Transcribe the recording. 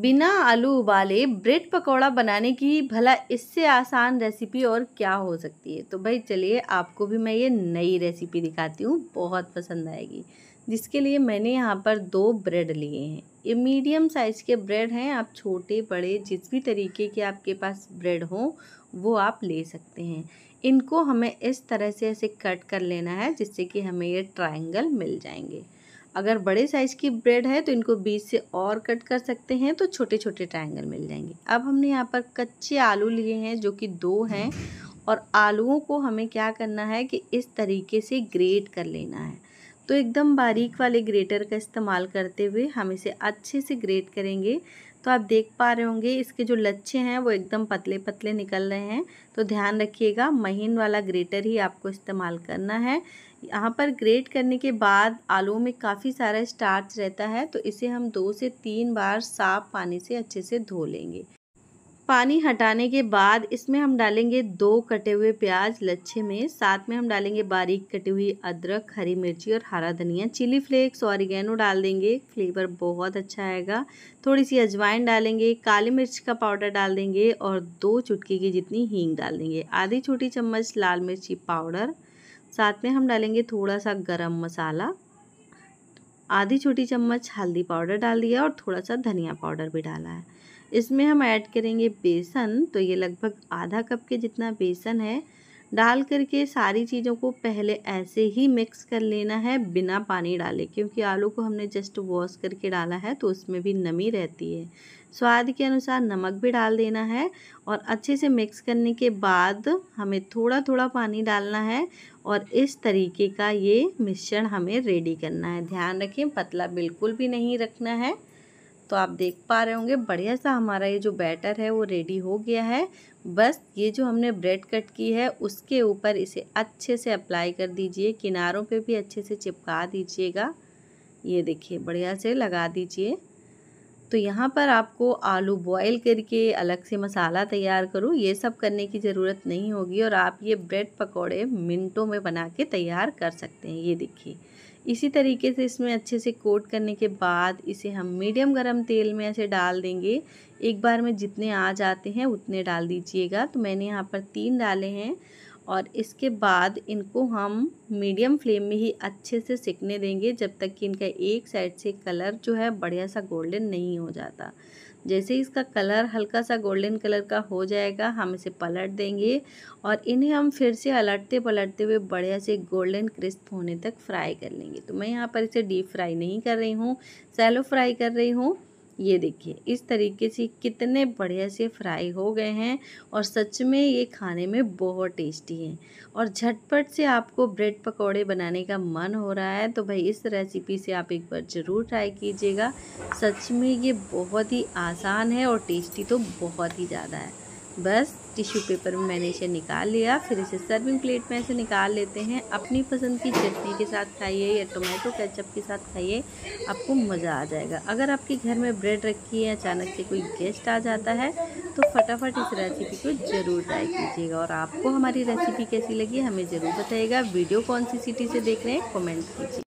बिना आलू उबाले ब्रेड पकौड़ा बनाने की भला इससे आसान रेसिपी और क्या हो सकती है तो भाई चलिए आपको भी मैं ये नई रेसिपी दिखाती हूँ बहुत पसंद आएगी जिसके लिए मैंने यहाँ पर दो ब्रेड लिए हैं ये मीडियम साइज़ के ब्रेड हैं आप छोटे बड़े जिस भी तरीके के आपके पास ब्रेड हो वो आप ले सकते हैं इनको हमें इस तरह से ऐसे कट कर लेना है जिससे कि हमें ये ट्राइंगल मिल जाएंगे अगर बड़े साइज़ की ब्रेड है तो इनको बीच से और कट कर सकते हैं तो छोटे छोटे ट्रायंगल मिल जाएंगे अब हमने यहाँ पर कच्चे आलू लिए हैं जो कि दो हैं और आलूओं को हमें क्या करना है कि इस तरीके से ग्रेट कर लेना है तो एकदम बारीक वाले ग्रेटर का इस्तेमाल करते हुए हम इसे अच्छे से ग्रेट करेंगे तो आप देख पा रहे होंगे इसके जो लच्छे हैं वो एकदम पतले पतले निकल रहे हैं तो ध्यान रखिएगा महीन वाला ग्रेटर ही आपको इस्तेमाल करना है यहाँ पर ग्रेट करने के बाद आलू में काफ़ी सारा स्टार्च रहता है तो इसे हम दो से तीन बार साफ पानी से अच्छे से धो लेंगे पानी हटाने के बाद इसमें हम डालेंगे दो कटे हुए प्याज लच्छे में साथ में हम डालेंगे बारीक कटी हुई अदरक हरी मिर्ची और हरा धनिया चिली फ्लेक्स और ऑरिगेनो डाल देंगे फ्लेवर बहुत अच्छा आएगा थोड़ी सी अजवाइन डालेंगे काली मिर्च का पाउडर डाल देंगे और दो चुटकी की जितनी हींग डाल देंगे आधी छोटी चम्मच लाल मिर्ची पाउडर साथ में हम डालेंगे थोड़ा सा गरम मसाला आधी छोटी चम्मच हल्दी पाउडर डाल दिया और थोड़ा सा धनिया पाउडर भी डाला है इसमें हम ऐड करेंगे बेसन तो ये लगभग आधा कप के जितना बेसन है डाल करके सारी चीज़ों को पहले ऐसे ही मिक्स कर लेना है बिना पानी डाले क्योंकि आलू को हमने जस्ट वॉश करके डाला है तो उसमें भी नमी रहती है स्वाद के अनुसार नमक भी डाल देना है और अच्छे से मिक्स करने के बाद हमें थोड़ा थोड़ा पानी डालना है और इस तरीके का ये मिश्रण हमें रेडी करना है ध्यान रखें पतला बिल्कुल भी नहीं रखना है तो आप देख पा रहे होंगे बढ़िया सा हमारा ये जो बैटर है वो रेडी हो गया है बस ये जो हमने ब्रेड कट की है उसके ऊपर इसे अच्छे से अप्लाई कर दीजिए किनारों पे भी अच्छे से चिपका दीजिएगा ये देखिए बढ़िया से लगा दीजिए तो यहाँ पर आपको आलू बॉईल करके अलग से मसाला तैयार करूँ ये सब करने की ज़रूरत नहीं होगी और आप ये ब्रेड पकौड़े मिनटों में बना के तैयार कर सकते हैं ये देखिए इसी तरीके से इसमें अच्छे से कोट करने के बाद इसे हम मीडियम गरम तेल में ऐसे डाल देंगे एक बार में जितने आ जाते हैं उतने डाल दीजिएगा तो मैंने यहाँ पर तीन डाले हैं और इसके बाद इनको हम मीडियम फ्लेम में ही अच्छे से सिकने देंगे जब तक कि इनका एक साइड से कलर जो है बढ़िया सा गोल्डन नहीं हो जाता जैसे ही इसका कलर हल्का सा गोल्डन कलर का हो जाएगा हम इसे पलट देंगे और इन्हें हम फिर से अलटते पलटते हुए बढ़िया से गोल्डन क्रिस्प होने तक फ्राई कर लेंगे तो मैं यहाँ पर इसे डीप फ्राई नहीं कर रही हूँ सैलो फ्राई कर रही हूँ ये देखिए इस तरीके से कितने बढ़िया से फ्राई हो गए हैं और सच में ये खाने में बहुत टेस्टी हैं और झटपट से आपको ब्रेड पकौड़े बनाने का मन हो रहा है तो भाई इस रेसिपी से आप एक बार ज़रूर ट्राई कीजिएगा सच में ये बहुत ही आसान है और टेस्टी तो बहुत ही ज़्यादा है बस टिश्यू पेपर में मैंने इसे निकाल लिया फिर इसे सर्विंग प्लेट में ऐसे निकाल लेते हैं अपनी पसंद की चटनी के साथ खाइए या टोमेटो केचप के साथ खाइए आपको मज़ा आ जाएगा अगर आपके घर में ब्रेड रखी है अचानक से कोई गेस्ट आ जाता है तो फटाफट इस रेसिपी को ज़रूर ट्राई कीजिएगा और आपको हमारी रेसिपी कैसी लगी हमें ज़रूर बताइएगा वीडियो कौन सी सिटी से देख रहे हैं कॉमेंट कीजिए